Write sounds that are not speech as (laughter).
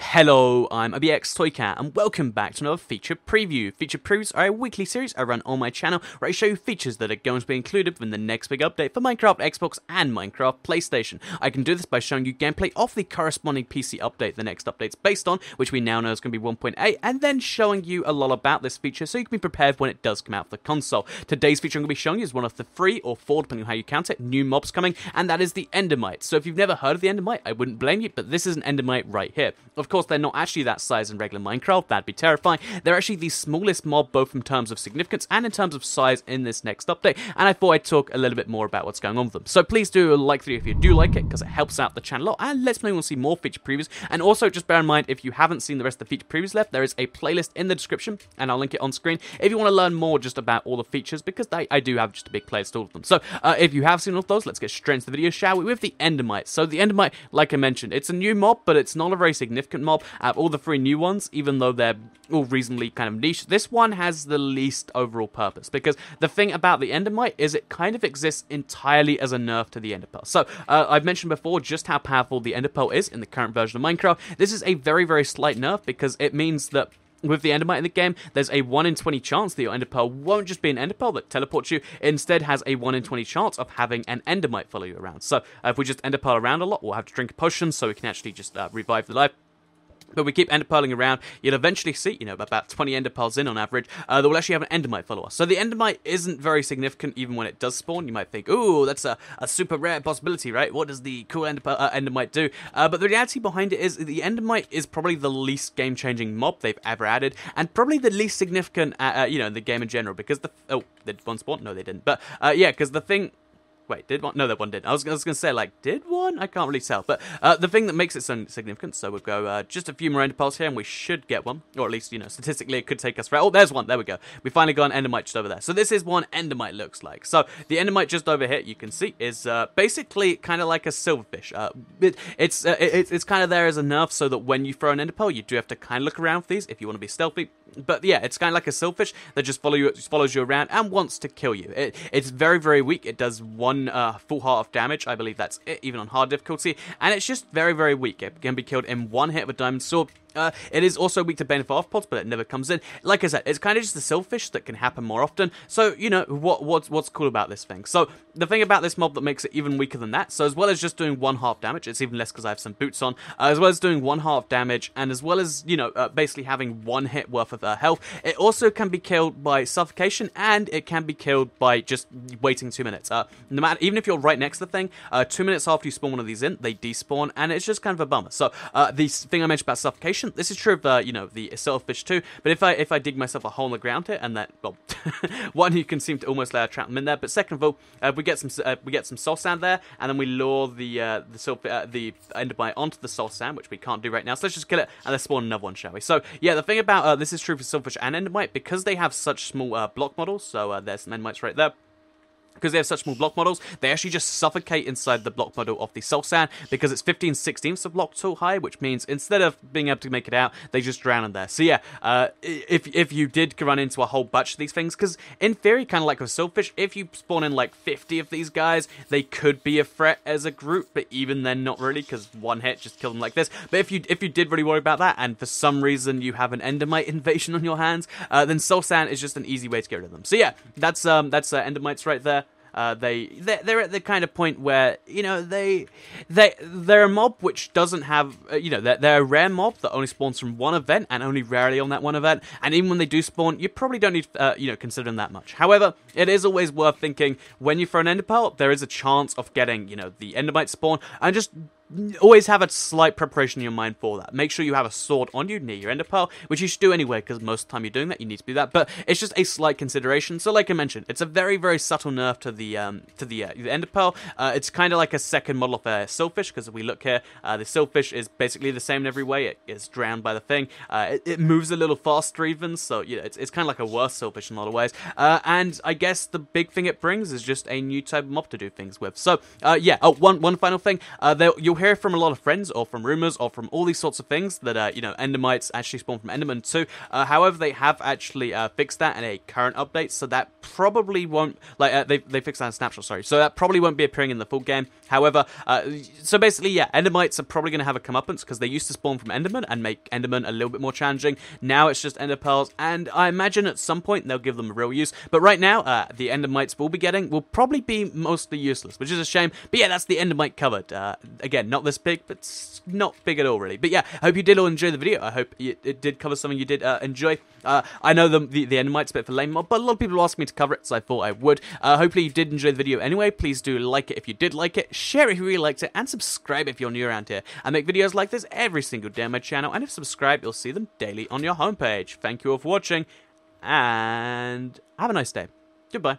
Hello, I'm OBX Toycat, and welcome back to another feature preview. Feature previews are a weekly series I run on my channel where I show you features that are going to be included in the next big update for Minecraft Xbox and Minecraft PlayStation. I can do this by showing you gameplay of the corresponding PC update the next update's based on, which we now know is going to be 1.8, and then showing you a lot about this feature so you can be prepared when it does come out for the console. Today's feature I'm going to be showing you is one of the three or four, depending on how you count it, new mobs coming, and that is the Endermite. So if you've never heard of the Endermite, I wouldn't blame you, but this is an Endermite right here. Of of course, they're not actually that size in regular Minecraft. That'd be terrifying. They're actually the smallest mob, both in terms of significance and in terms of size in this next update. And I thought I'd talk a little bit more about what's going on with them. So please do like the video if you do like it, because it helps out the channel And let's know you want to see more feature previews. And also, just bear in mind, if you haven't seen the rest of the feature previews left, there is a playlist in the description, and I'll link it on screen. If you want to learn more just about all the features, because they, I do have just a big playlist of all of them. So uh, if you have seen all of those, let's get straight into the video, shall we, with the Endermite. So the Endermite, like I mentioned, it's a new mob, but it's not a very significant second mob out of all the three new ones, even though they're all reasonably kind of niche, this one has the least overall purpose. Because the thing about the Endermite is it kind of exists entirely as a nerf to the Ender Pearl. So, uh, I've mentioned before just how powerful the Ender Pearl is in the current version of Minecraft. This is a very, very slight nerf because it means that with the Endermite in the game, there's a 1 in 20 chance that your Enderpearl won't just be an Enderpearl that teleports you, instead has a 1 in 20 chance of having an Endermite follow you around. So uh, if we just Enderpearl around a lot, we'll have to drink a potion so we can actually just uh, revive the life but we keep ender pearling around. You'll eventually see, you know, about 20 ender pearls in on average, uh, that will actually have an endermite follow us. So the endermite isn't very significant even when it does spawn. You might think, ooh, that's a, a super rare possibility, right? What does the cool ender, uh, endermite do? Uh, but the reality behind it is the endermite is probably the least game changing mob they've ever added and probably the least significant, uh, uh you know, in the game in general because the. Oh, did one spawn? No, they didn't. But uh, yeah, because the thing Wait, did one? No, that one did. I was, I was going to say, like, did one? I can't really tell. But uh, the thing that makes it so significant, so we'll go uh, just a few more enderpearls here, and we should get one. Or at least, you know, statistically, it could take us... Oh, there's one. There we go. We finally got an endermite just over there. So this is what an endermite looks like. So the endermite just over here, you can see, is uh, basically kind of like a silverfish. Uh, it, it's, uh, it, it's kind of there as a nerf so that when you throw an enderpearl, you do have to kind of look around for these if you want to be stealthy but yeah, it's kind of like a silverfish that just follow you, follows you around and wants to kill you. It, it's very, very weak. It does one uh, full heart of damage. I believe that's it, even on hard difficulty. And it's just very, very weak. It can be killed in one hit with a diamond sword. Uh, it is also weak to Ben for off pods, but it never comes in. Like I said, it's kind of just the selfish that can happen more often. So you know what what's what's cool about this thing. So the thing about this mob that makes it even weaker than that. So as well as just doing one half damage, it's even less because I have some boots on. Uh, as well as doing one half damage, and as well as you know uh, basically having one hit worth of uh, health, it also can be killed by suffocation, and it can be killed by just waiting two minutes. Uh, no matter even if you're right next to the thing, uh, two minutes after you spawn one of these in, they despawn, and it's just kind of a bummer. So uh, the thing I mentioned about suffocation this is true of uh, you know the selfish too. But if I if I dig myself a hole in the ground here, and that well, (laughs) one you can seem to almost lay a trap in there. But second of all, uh, we get some uh, we get some soul sand there, and then we lure the uh, the silp- uh, the endermite onto the soul sand, which we can't do right now. So let's just kill it and let's spawn another one, shall we? So yeah, the thing about uh, this is true for silfish and endermite because they have such small uh, block models. So uh, there's some endermites right there because they have such small block models, they actually just suffocate inside the block model of the Solsan because it's 15 16ths of block too high, which means instead of being able to make it out, they just drown in there. So yeah, uh, if if you did run into a whole bunch of these things, because in theory, kind of like with Silverfish, if you spawn in like 50 of these guys, they could be a threat as a group, but even then, not really, because one hit just killed them like this. But if you if you did really worry about that, and for some reason you have an Endermite (laughs) invasion on your hands, uh, then Solsan is just an easy way to get rid of them. So yeah, that's um that's uh, Endermites right there. Uh, they they're, they're at the kind of point where you know they they they're a mob which doesn't have uh, you know they're, they're a rare mob that only spawns from one event and only rarely on that one event. And even when they do spawn, you probably don't need uh, you know consider them that much. However, it is always worth thinking when you throw an ender pearl, there is a chance of getting you know the endermite spawn and just always have a slight preparation in your mind for that. Make sure you have a sword on you near your ender pearl, which you should do anyway, because most of the time you're doing that, you need to do that. But it's just a slight consideration. So, like I mentioned, it's a very, very subtle nerf to the um, to the, uh, the ender pearl. Uh, it's kind of like a second model of a silfish, because if we look here, uh, the silfish is basically the same in every way. It is drowned by the thing. Uh, it, it, moves a little faster even, so you know, it's, it's kind of like a worse silfish in a lot of ways. Uh, and I guess the big thing it brings is just a new type of mob to do things with. So, uh, yeah. Oh, one one final thing. there you'll hear from a lot of friends or from rumors or from all these sorts of things that uh, you know Endermites actually spawn from Enderman too. Uh, however, they have actually uh, fixed that in a current update, so that probably won't like uh, they they fixed that in snapshot. Sorry, so that probably won't be appearing in the full game. However, uh, so basically, yeah, Endermites are probably going to have a comeuppance because they used to spawn from Enderman and make Enderman a little bit more challenging. Now it's just Ender pearls, and I imagine at some point they'll give them a real use. But right now, uh, the Endermites we'll be getting will probably be mostly useless, which is a shame. But yeah, that's the Endermite covered. again, not this big, but not big at all, really. But yeah, I hope you did all enjoy the video. I hope you, it did cover something you did uh, enjoy. Uh, I know the, the, the a bit for lame mob, but a lot of people asked me to cover it, so I thought I would. Uh, hopefully you did enjoy the video anyway. Please do like it if you did like it, share it if you really liked it, and subscribe if you're new around here. I make videos like this every single day on my channel, and if subscribed, you'll see them daily on your homepage. Thank you all for watching, and have a nice day. Goodbye.